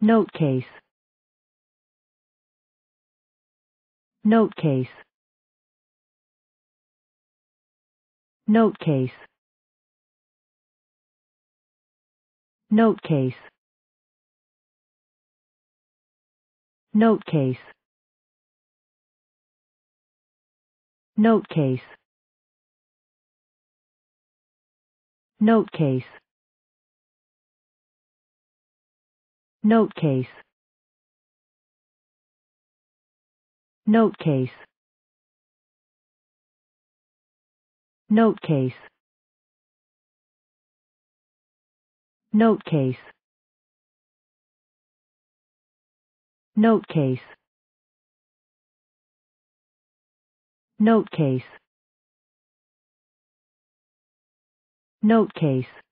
Note case. Note case. Note case. Note case. Note case. Note case. Note case. Note case. Note case. Note case. Note case. Note case. Note case. Note case.